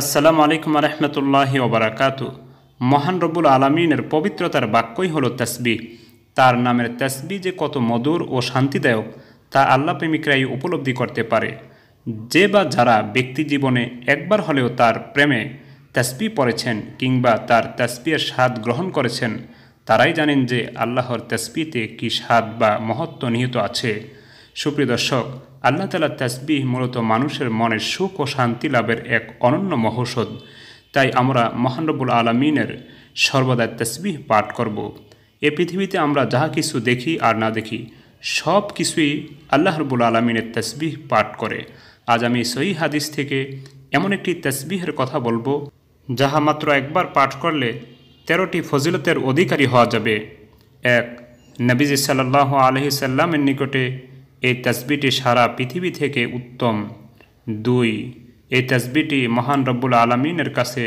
আসসালামু আলাইকুম রহমতুল্লাহি ওবরাকাতু মহান রবুল আলমিনের পবিত্রতার বাক্যই হলো তসবি তার নামের তসবি যে কত মধুর ও শান্তিদায়ক তা আল্লাহ প্রেমিকরাই উপলব্ধি করতে পারে যে বা যারা ব্যক্তি জীবনে একবার হলেও তার প্রেমে তসবি পড়েছেন কিংবা তার তসবির স্বাদ গ্রহণ করেছেন তারাই জানেন যে আল্লাহর তসবিতে কী স্বাদ বা মহত্ব নিহিত আছে সুপ্রিয় দর্শক আল্লাহ তালা তাসবিহ মূলত মানুষের মনে সুখ ও শান্তি লাভের এক অনন্য মহৌষধ তাই আমরা মহানরবুল আলমিনের সর্বদা তসবিহ পাঠ করব এ পৃথিবীতে আমরা যাহা কিছু দেখি আর না দেখি সব কিছুই আল্লাহ রবুল আলমিনের তসবিহ পাঠ করে আজ আমি সহি হাদিস থেকে এমন একটি তসবিহের কথা বলবো যাহা মাত্র একবার পাঠ করলে তেরোটি ফজিলতের অধিকারী হওয়া যাবে এক নবীজ সাল্লাহ আলহি সাল্লামের নিকটে এই তসবিটি সারা পৃথিবী থেকে উত্তম দুই এই তসবিটি মহান রব্বুল আলমিনের কাছে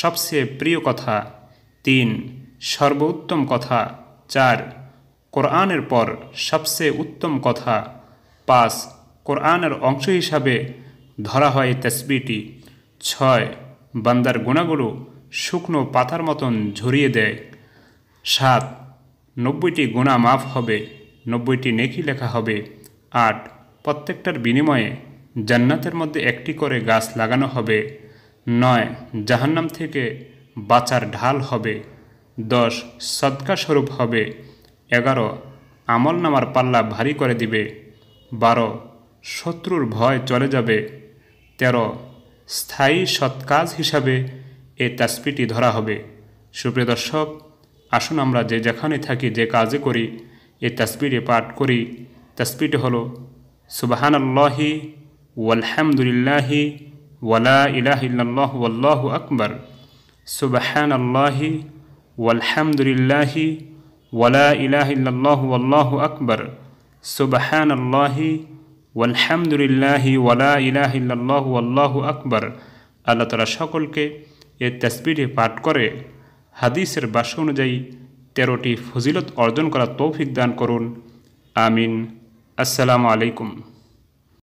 সবচেয়ে প্রিয় কথা তিন সর্বোত্তম কথা চার কোরআনের পর সবচেয়ে উত্তম কথা পাঁচ কোরআনের অংশ হিসাবে ধরা হয় তসবিটি ছয় বান্দার গুণাগুলো শুকনো পাতার মতন ঝরিয়ে দেয় সাত নব্বইটি গুণা মাফ হবে নব্বইটি নেকি লেখা হবে আট প্রত্যেকটার বিনিময়ে জান্নাতের মধ্যে একটি করে গাছ লাগানো হবে নয় জাহান্নাম থেকে বাঁচার ঢাল হবে দশ সদকা স্বরূপ হবে এগারো আমল নামার পাল্লা ভারী করে দিবে বারো শত্রুর ভয় চলে যাবে তেরো স্থায়ী সৎকাজ হিসাবে এ তাসপিটি ধরা হবে সুপ্রিয় দর্শক আসুন আমরা যে যেখানে থাকি যে কাজে করি এ তাসপিটি পাঠ করি তাসপিট হলো সুবাহান আল্লাহি ওয়ালহামদুলিল্লাহি ওয়ালা ইলাহ ইল্লাল্লাহ আকবর সুবাহান আল্লাহি ওয়ালহামদুলিল্লাহি ওয়ালা ইলাহ ইল্লাল্লাহ আকবর সুবাহান আল্লাহি ওয়ালহামদুলিল্লাহি ওয়ালা ইলাহ ইল্লাল্লাহ আকবর আল্লাহ তালা সকলকে এ তাসবিটি পাঠ করে হাদিসের বাস অনুযায়ী তেরোটি ফজিলত অর্জন করা তৌফিক দান করুন আমিন السلام عليكم